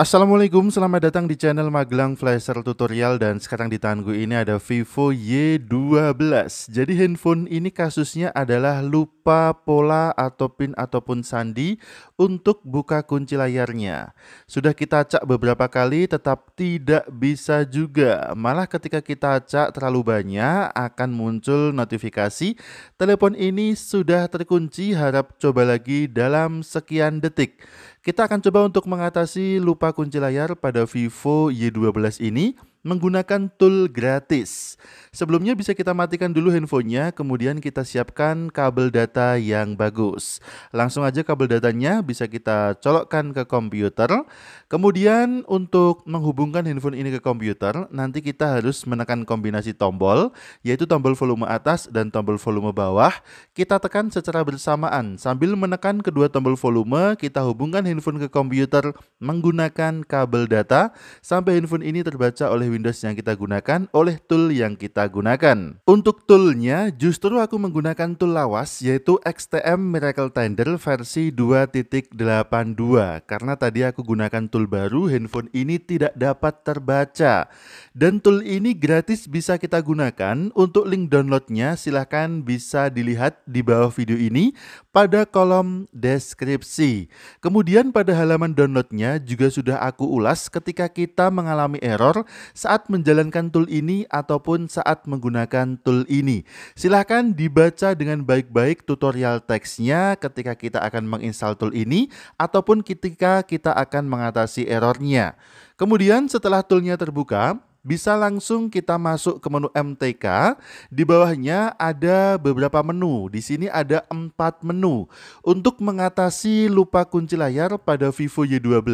Assalamualaikum, selamat datang di channel Magelang Flasher Tutorial dan sekarang di tangan ini ada Vivo Y12 Jadi handphone ini kasusnya adalah lupa pola atau pin ataupun sandi untuk buka kunci layarnya Sudah kita acak beberapa kali tetap tidak bisa juga Malah ketika kita acak terlalu banyak akan muncul notifikasi Telepon ini sudah terkunci harap coba lagi dalam sekian detik kita akan coba untuk mengatasi lupa kunci layar pada Vivo Y12 ini menggunakan tool gratis. Sebelumnya bisa kita matikan dulu handphonenya, kemudian kita siapkan kabel data yang bagus. Langsung aja kabel datanya bisa kita colokkan ke komputer. Kemudian untuk menghubungkan handphone ini ke komputer, nanti kita harus menekan kombinasi tombol, yaitu tombol volume atas dan tombol volume bawah. Kita tekan secara bersamaan. Sambil menekan kedua tombol volume, kita hubungkan handphone ke komputer menggunakan kabel data sampai handphone ini terbaca oleh Windows yang kita gunakan oleh tool yang kita gunakan. Untuk toolnya, justru aku menggunakan tool lawas yaitu XTM Miracle Tender versi 2.82 karena tadi aku gunakan tool baru, handphone ini tidak dapat terbaca. Dan tool ini gratis bisa kita gunakan. Untuk link downloadnya silahkan bisa dilihat di bawah video ini pada kolom deskripsi. Kemudian pada halaman downloadnya juga sudah aku ulas ketika kita mengalami error saat menjalankan tool ini ataupun saat menggunakan tool ini. Silahkan dibaca dengan baik-baik tutorial teksnya ketika kita akan menginstal tool ini ataupun ketika kita akan mengatasi errornya. Kemudian setelah toolnya terbuka, bisa langsung kita masuk ke menu MTK. Di bawahnya ada beberapa menu. Di sini ada empat menu. Untuk mengatasi lupa kunci layar pada Vivo Y12,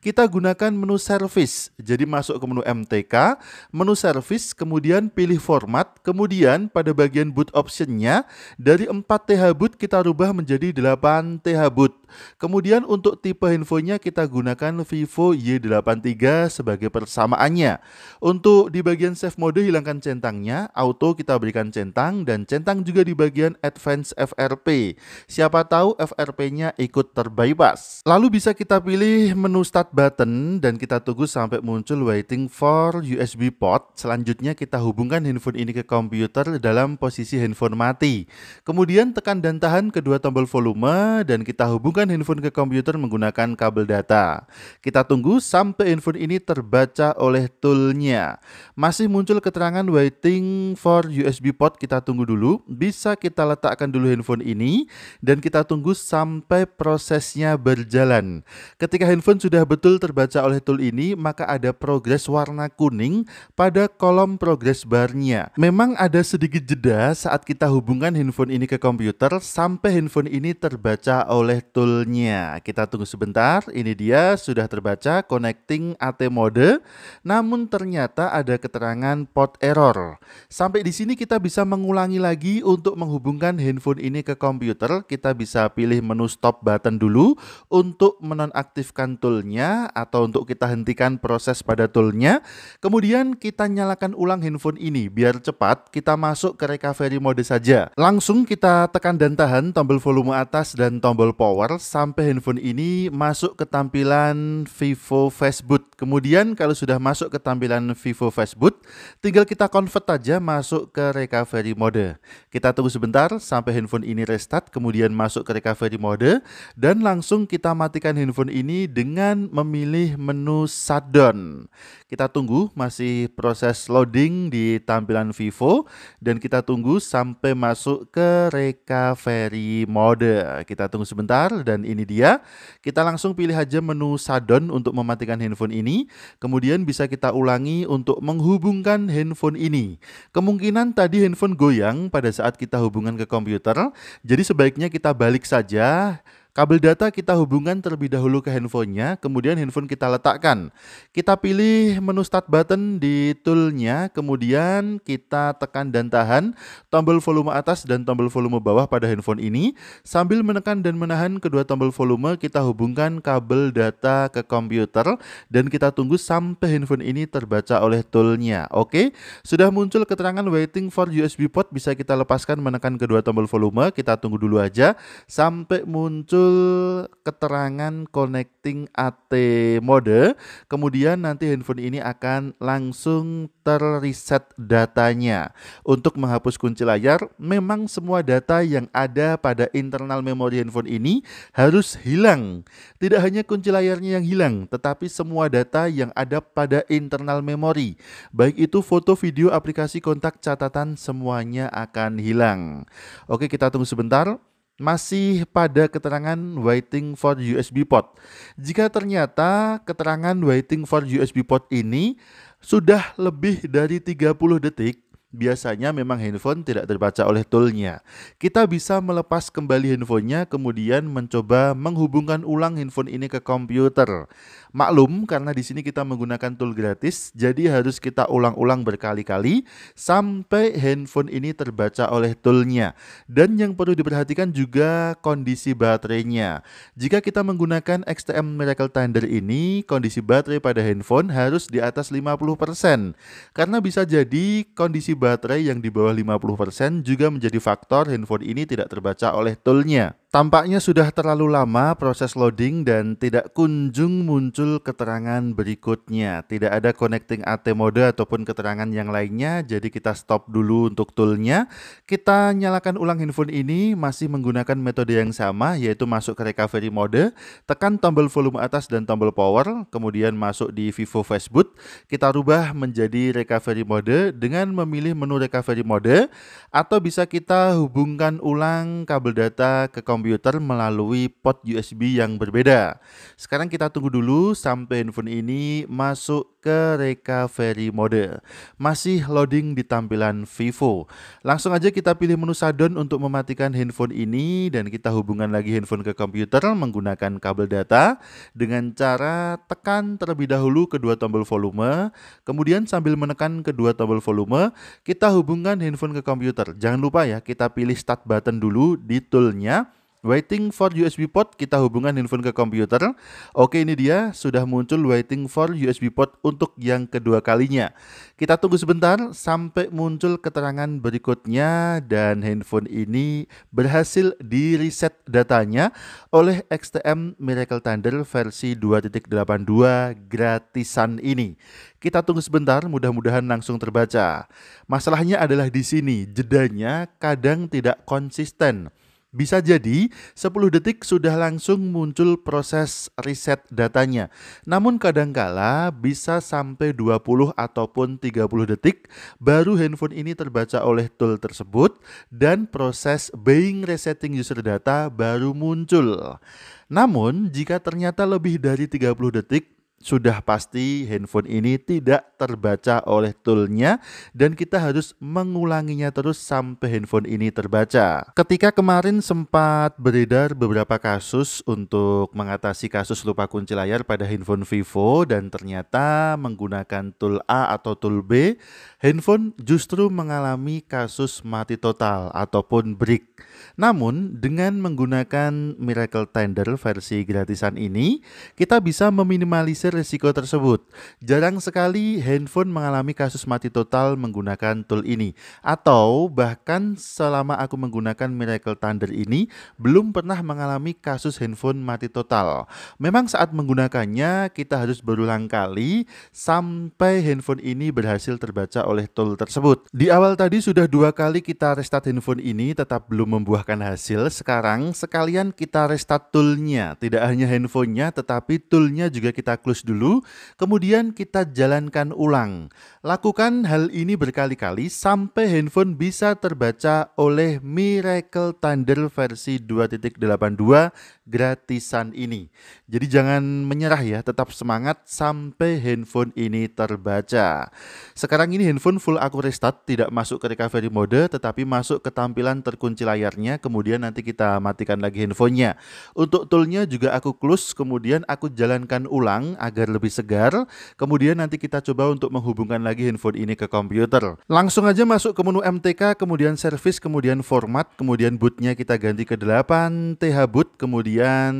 kita gunakan menu service. Jadi masuk ke menu MTK, menu service, kemudian pilih format, kemudian pada bagian boot optionnya, dari 4 TH boot kita rubah menjadi 8 TH boot. Kemudian untuk tipe handphonenya kita gunakan Vivo Y83 sebagai persamaannya. Untuk di bagian save mode hilangkan centangnya, auto kita berikan centang dan centang juga di bagian advance FRP. Siapa tahu FRP-nya ikut terbypass. Lalu bisa kita pilih menu start button dan kita tunggu sampai muncul waiting for USB port. Selanjutnya kita hubungkan handphone ini ke komputer dalam posisi handphone mati. Kemudian tekan dan tahan kedua tombol volume dan kita hubungkan handphone ke komputer menggunakan kabel data. Kita tunggu sampai handphone ini terbaca oleh toolnya lainnya. Masih muncul keterangan waiting for USB port, kita tunggu dulu. Bisa kita letakkan dulu handphone ini dan kita tunggu sampai prosesnya berjalan. Ketika handphone sudah betul terbaca oleh tool ini, maka ada progres warna kuning pada kolom progress barnya. Memang ada sedikit jeda saat kita hubungkan handphone ini ke komputer sampai handphone ini terbaca oleh toolnya. Kita tunggu sebentar, ini dia sudah terbaca connecting AT mode, namun ternyata ternyata ada keterangan port error. Sampai di sini kita bisa mengulangi lagi untuk menghubungkan handphone ini ke komputer. Kita bisa pilih menu stop button dulu untuk menonaktifkan toolnya atau untuk kita hentikan proses pada toolnya. Kemudian kita nyalakan ulang handphone ini biar cepat kita masuk ke recovery mode saja. Langsung kita tekan dan tahan tombol volume atas dan tombol power sampai handphone ini masuk ke tampilan Vivo Facebook. Kemudian kalau sudah masuk ke tampilan dengan Vivo Facebook, tinggal kita convert aja masuk ke recovery mode. Kita tunggu sebentar sampai handphone ini restart, kemudian masuk ke recovery mode, dan langsung kita matikan handphone ini dengan memilih menu shutdown. Kita tunggu masih proses loading di tampilan Vivo, dan kita tunggu sampai masuk ke recovery mode. Kita tunggu sebentar, dan ini dia. Kita langsung pilih aja menu shutdown untuk mematikan handphone ini, kemudian bisa kita ulangi untuk menghubungkan handphone ini. Kemungkinan tadi handphone goyang pada saat kita hubungan ke komputer, jadi sebaiknya kita balik saja Kabel data kita hubungkan terlebih dahulu ke handphonenya, kemudian handphone kita letakkan. Kita pilih menu start button di toolnya, kemudian kita tekan dan tahan tombol volume atas dan tombol volume bawah pada handphone ini. Sambil menekan dan menahan kedua tombol volume, kita hubungkan kabel data ke komputer dan kita tunggu sampai handphone ini terbaca oleh toolnya. Oke, sudah muncul keterangan waiting for USB port, bisa kita lepaskan menekan kedua tombol volume, kita tunggu dulu aja sampai muncul muncul keterangan connecting AT mode. Kemudian nanti handphone ini akan langsung terreset datanya. Untuk menghapus kunci layar, memang semua data yang ada pada internal memori handphone ini harus hilang. Tidak hanya kunci layarnya yang hilang, tetapi semua data yang ada pada internal memori. Baik itu foto, video, aplikasi kontak, catatan, semuanya akan hilang. Oke, kita tunggu sebentar masih pada keterangan waiting for USB port. Jika ternyata keterangan waiting for USB port ini sudah lebih dari 30 detik, biasanya memang handphone tidak terbaca oleh toolnya. Kita bisa melepas kembali handphonenya, kemudian mencoba menghubungkan ulang handphone ini ke komputer. Maklum, karena di sini kita menggunakan tool gratis, jadi harus kita ulang-ulang berkali-kali sampai handphone ini terbaca oleh toolnya. Dan yang perlu diperhatikan juga kondisi baterainya. Jika kita menggunakan XTM Miracle Tender ini, kondisi baterai pada handphone harus di atas 50%. Karena bisa jadi kondisi baterai yang di bawah 50% juga menjadi faktor handphone ini tidak terbaca oleh toolnya. Tampaknya sudah terlalu lama proses loading dan tidak kunjung muncul keterangan berikutnya. Tidak ada connecting AT mode ataupun keterangan yang lainnya, jadi kita stop dulu untuk toolnya. Kita nyalakan ulang handphone ini masih menggunakan metode yang sama, yaitu masuk ke recovery mode, tekan tombol volume atas dan tombol power, kemudian masuk di Vivo Facebook. Kita rubah menjadi recovery mode dengan memilih menu recovery mode, atau bisa kita hubungkan ulang kabel data ke komputer komputer melalui port USB yang berbeda. Sekarang kita tunggu dulu sampai handphone ini masuk ke recovery mode. Masih loading di tampilan Vivo. Langsung aja kita pilih menu shutdown untuk mematikan handphone ini dan kita hubungan lagi handphone ke komputer menggunakan kabel data dengan cara tekan terlebih dahulu kedua tombol volume, kemudian sambil menekan kedua tombol volume, kita hubungkan handphone ke komputer. Jangan lupa ya, kita pilih start button dulu di toolnya Waiting for USB port, kita hubungan handphone ke komputer. Oke, ini dia sudah muncul waiting for USB port untuk yang kedua kalinya. Kita tunggu sebentar sampai muncul keterangan berikutnya dan handphone ini berhasil di reset datanya oleh XTM Miracle Thunder versi 2.82 gratisan ini. Kita tunggu sebentar, mudah-mudahan langsung terbaca. Masalahnya adalah di sini, jedanya kadang tidak konsisten. Bisa jadi 10 detik sudah langsung muncul proses reset datanya. Namun kadangkala bisa sampai 20 ataupun 30 detik baru handphone ini terbaca oleh tool tersebut dan proses being resetting user data baru muncul. Namun jika ternyata lebih dari 30 detik sudah pasti handphone ini tidak terbaca oleh toolnya dan kita harus mengulanginya terus sampai handphone ini terbaca. Ketika kemarin sempat beredar beberapa kasus untuk mengatasi kasus lupa kunci layar pada handphone Vivo dan ternyata menggunakan tool A atau tool B, handphone justru mengalami kasus mati total ataupun break. Namun dengan menggunakan Miracle Tender versi gratisan ini, kita bisa meminimalisir risiko tersebut. Jarang sekali handphone mengalami kasus mati total menggunakan tool ini. Atau bahkan selama aku menggunakan Miracle Thunder ini, belum pernah mengalami kasus handphone mati total. Memang saat menggunakannya, kita harus berulang kali sampai handphone ini berhasil terbaca oleh tool tersebut. Di awal tadi sudah dua kali kita restart handphone ini, tetap belum membuahkan hasil. Sekarang sekalian kita restart toolnya. Tidak hanya handphonenya, tetapi toolnya juga kita close dulu, kemudian kita jalankan ulang. Lakukan hal ini berkali-kali sampai handphone bisa terbaca oleh Miracle Thunder versi 2.82 gratisan ini. Jadi jangan menyerah ya, tetap semangat sampai handphone ini terbaca. Sekarang ini handphone full restart, tidak masuk ke recovery mode tetapi masuk ke tampilan terkunci layarnya kemudian nanti kita matikan lagi handphonenya. Untuk toolnya juga aku close kemudian aku jalankan ulang agar lebih segar. Kemudian nanti kita coba untuk menghubungkan lagi handphone ini ke komputer. Langsung aja masuk ke menu MTK, kemudian service, kemudian format, kemudian bootnya kita ganti ke 8, TH boot, kemudian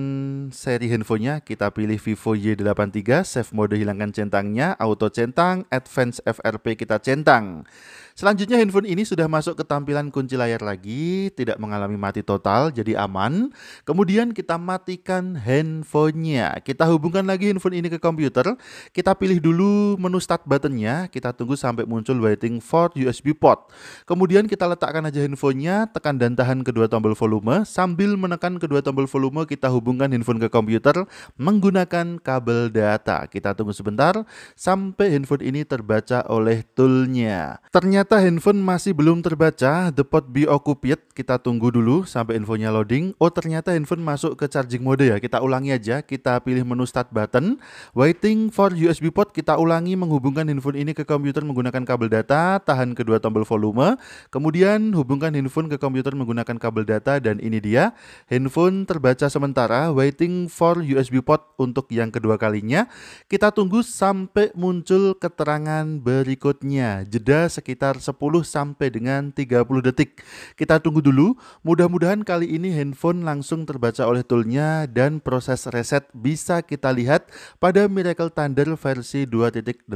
seri handphonenya kita pilih Vivo Y83, save mode hilangkan centangnya, auto centang, advance FRP kita centang. Selanjutnya handphone ini sudah masuk ke tampilan kunci layar lagi, tidak mengalami mati total, jadi aman. Kemudian kita matikan handphonenya. Kita hubungkan lagi handphone ini ke komputer. Kita pilih dulu menu start buttonnya, kita tunggu sampai muncul waiting for USB port. Kemudian kita letakkan aja handphonenya, tekan dan tahan kedua tombol volume. Sambil menekan kedua tombol volume, kita hubungkan handphone ke komputer menggunakan kabel data. Kita tunggu sebentar sampai handphone ini terbaca oleh toolnya. Ternyata ternyata handphone masih belum terbaca, the pot be occupied. Kita tunggu dulu sampai infonya loading. Oh, ternyata handphone masuk ke charging mode ya. Kita ulangi aja, kita pilih menu start button, waiting for USB port. Kita ulangi menghubungkan handphone ini ke komputer menggunakan kabel data, tahan kedua tombol volume, kemudian hubungkan handphone ke komputer menggunakan kabel data dan ini dia. Handphone terbaca sementara, waiting for USB port untuk yang kedua kalinya. Kita tunggu sampai muncul keterangan berikutnya. Jeda sekitar sekitar 10 sampai dengan 30 detik. Kita tunggu dulu, mudah-mudahan kali ini handphone langsung terbaca oleh toolnya dan proses reset bisa kita lihat pada Miracle Thunder versi 2.82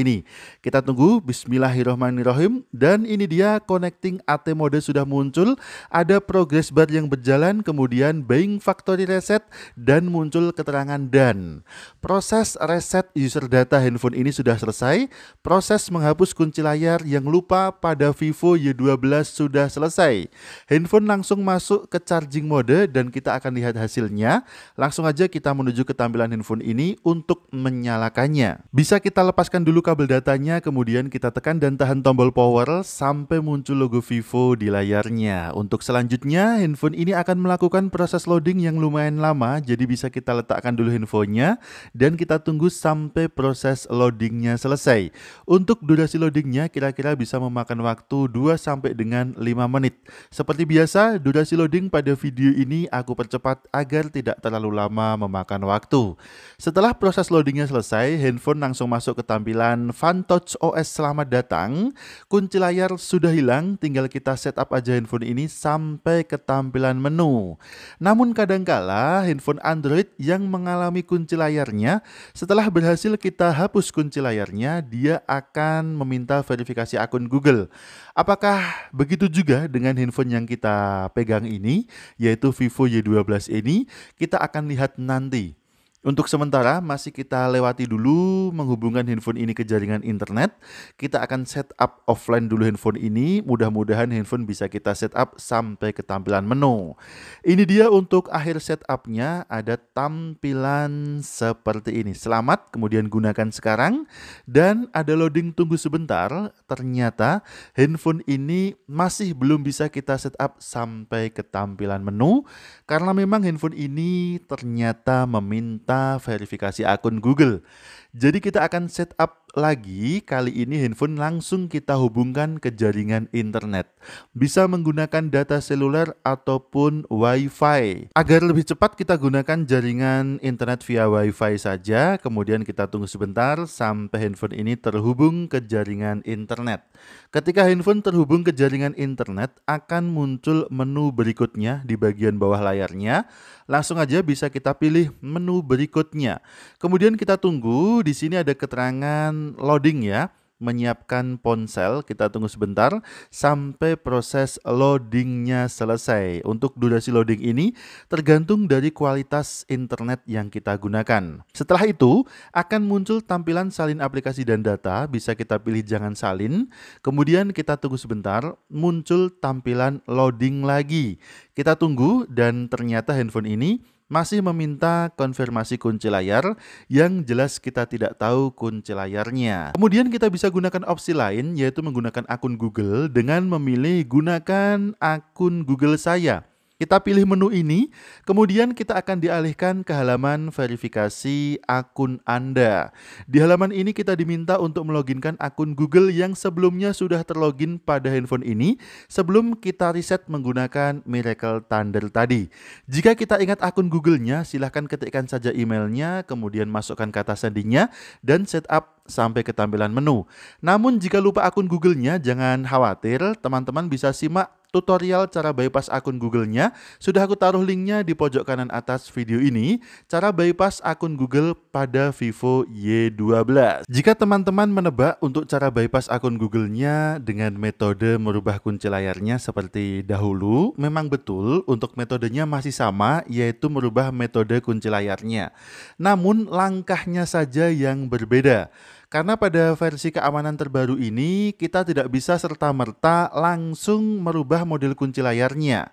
ini. Kita tunggu, bismillahirrohmanirrohim, dan ini dia connecting AT mode sudah muncul, ada progress bar yang berjalan, kemudian buying factory reset, dan muncul keterangan dan. Proses reset user data handphone ini sudah selesai, proses menghapus kunci layar yang lupa pada Vivo Y12 sudah selesai. Handphone langsung masuk ke charging mode dan kita akan lihat hasilnya. Langsung aja kita menuju ke tampilan handphone ini untuk menyalakannya. Bisa kita lepaskan dulu kabel datanya, kemudian kita tekan dan tahan tombol power sampai muncul logo Vivo di layarnya. Untuk selanjutnya, handphone ini akan melakukan proses loading yang lumayan lama, jadi bisa kita letakkan dulu handphonenya dan kita tunggu sampai proses loadingnya selesai. Untuk durasi loadingnya kira-kira kira-kira bisa memakan waktu 2 sampai dengan 5 menit. Seperti biasa, durasi loading pada video ini aku percepat agar tidak terlalu lama memakan waktu. Setelah proses loadingnya selesai, handphone langsung masuk ke tampilan Fantouch OS selamat datang. Kunci layar sudah hilang, tinggal kita setup aja handphone ini sampai ke tampilan menu. Namun kadangkala handphone Android yang mengalami kunci layarnya, setelah berhasil kita hapus kunci layarnya, dia akan meminta verifikasi verifikasi akun Google. Apakah begitu juga dengan handphone yang kita pegang ini, yaitu Vivo Y12 ini? Kita akan lihat nanti untuk sementara masih kita lewati dulu menghubungkan handphone ini ke jaringan internet. Kita akan setup offline dulu handphone ini. Mudah-mudahan handphone bisa kita setup sampai ke tampilan menu. Ini dia untuk akhir setupnya ada tampilan seperti ini. Selamat, kemudian gunakan sekarang. Dan ada loading tunggu sebentar. Ternyata handphone ini masih belum bisa kita setup sampai ke tampilan menu. Karena memang handphone ini ternyata meminta serta verifikasi akun Google. Jadi kita akan setup lagi, kali ini handphone langsung kita hubungkan ke jaringan internet. Bisa menggunakan data seluler ataupun WiFi. Agar lebih cepat kita gunakan jaringan internet via WiFi saja, kemudian kita tunggu sebentar sampai handphone ini terhubung ke jaringan internet. Ketika handphone terhubung ke jaringan internet, akan muncul menu berikutnya di bagian bawah layarnya. Langsung aja bisa kita pilih menu berikutnya. Kemudian kita tunggu, di sini ada keterangan loading ya menyiapkan ponsel. Kita tunggu sebentar sampai proses loadingnya selesai. Untuk durasi loading ini tergantung dari kualitas internet yang kita gunakan. Setelah itu akan muncul tampilan salin aplikasi dan data. Bisa kita pilih jangan salin. Kemudian kita tunggu sebentar muncul tampilan loading lagi. Kita tunggu dan ternyata handphone ini masih meminta konfirmasi kunci layar yang jelas kita tidak tahu kunci layarnya. Kemudian kita bisa gunakan opsi lain yaitu menggunakan akun Google dengan memilih gunakan akun Google saya. Kita pilih menu ini, kemudian kita akan dialihkan ke halaman verifikasi akun Anda. Di halaman ini kita diminta untuk meloginkan akun Google yang sebelumnya sudah terlogin pada handphone ini sebelum kita reset menggunakan Miracle Thunder tadi. Jika kita ingat akun Google-nya, silahkan ketikkan saja emailnya, kemudian masukkan kata sandinya dan setup sampai ke tampilan menu. Namun jika lupa akun Google-nya, jangan khawatir, teman-teman bisa simak tutorial cara bypass akun Google-nya. Sudah aku taruh linknya di pojok kanan atas video ini, cara bypass akun Google pada Vivo Y12. Jika teman-teman menebak untuk cara bypass akun Google-nya dengan metode merubah kunci layarnya seperti dahulu, memang betul untuk metodenya masih sama, yaitu merubah metode kunci layarnya. Namun langkahnya saja yang berbeda. Karena pada versi keamanan terbaru ini, kita tidak bisa serta-merta langsung merubah model kunci layarnya.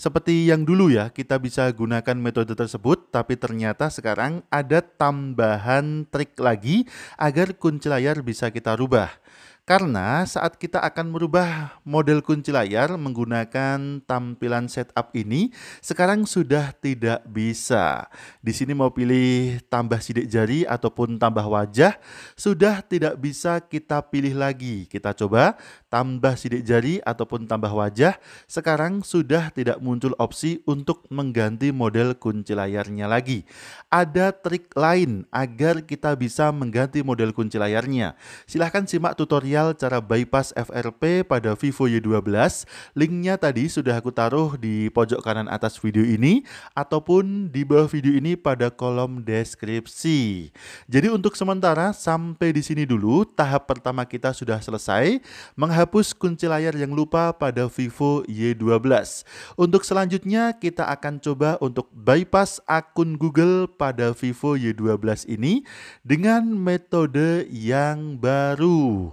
Seperti yang dulu ya, kita bisa gunakan metode tersebut, tapi ternyata sekarang ada tambahan trik lagi agar kunci layar bisa kita rubah. Karena saat kita akan merubah model kunci layar menggunakan tampilan setup ini, sekarang sudah tidak bisa. Di sini mau pilih tambah sidik jari ataupun tambah wajah, sudah tidak bisa kita pilih lagi. Kita coba tambah sidik jari ataupun tambah wajah, sekarang sudah tidak muncul opsi untuk mengganti model kunci layarnya lagi. Ada trik lain agar kita bisa mengganti model kunci layarnya. Silahkan simak tutorial tutorial cara bypass FRP pada Vivo Y12. Linknya tadi sudah aku taruh di pojok kanan atas video ini ataupun di bawah video ini pada kolom deskripsi. Jadi untuk sementara sampai di sini dulu tahap pertama kita sudah selesai menghapus kunci layar yang lupa pada Vivo Y12. Untuk selanjutnya kita akan coba untuk bypass akun Google pada Vivo Y12 ini dengan metode yang baru.